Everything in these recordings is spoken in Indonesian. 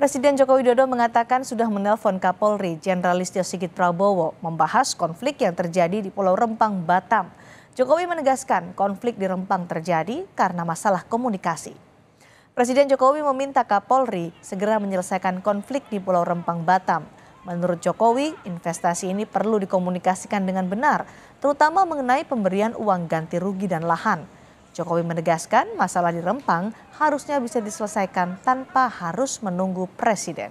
Presiden Joko Widodo mengatakan sudah menelpon Kapolri Jenderal Listio Sigit Prabowo membahas konflik yang terjadi di Pulau Rempang, Batam. Jokowi menegaskan konflik di Rempang terjadi karena masalah komunikasi. Presiden Jokowi meminta Kapolri segera menyelesaikan konflik di Pulau Rempang, Batam. Menurut Jokowi, investasi ini perlu dikomunikasikan dengan benar, terutama mengenai pemberian uang ganti rugi dan lahan. Jokowi menegaskan masalah di Rempang harusnya bisa diselesaikan tanpa harus menunggu presiden.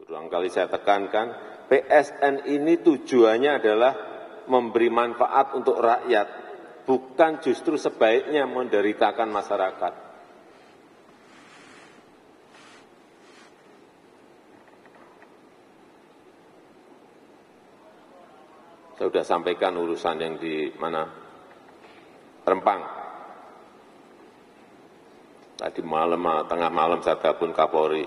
Berulang kali saya tekankan, PSN ini tujuannya adalah memberi manfaat untuk rakyat, bukan justru sebaiknya menderitakan masyarakat. saya sudah sampaikan urusan yang di mana Rempang. Tadi malam, ah, tengah malam saya telepon Kapolri.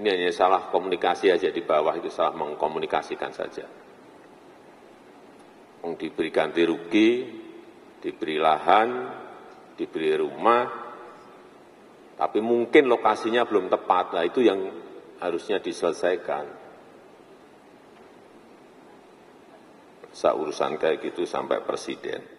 Ini hanya salah komunikasi aja di bawah itu salah mengkomunikasikan saja. Diberi ganti rugi, diberi lahan, diberi rumah, tapi mungkin lokasinya belum tepat, lah itu yang harusnya diselesaikan. Saya urusan kayak gitu sampai presiden.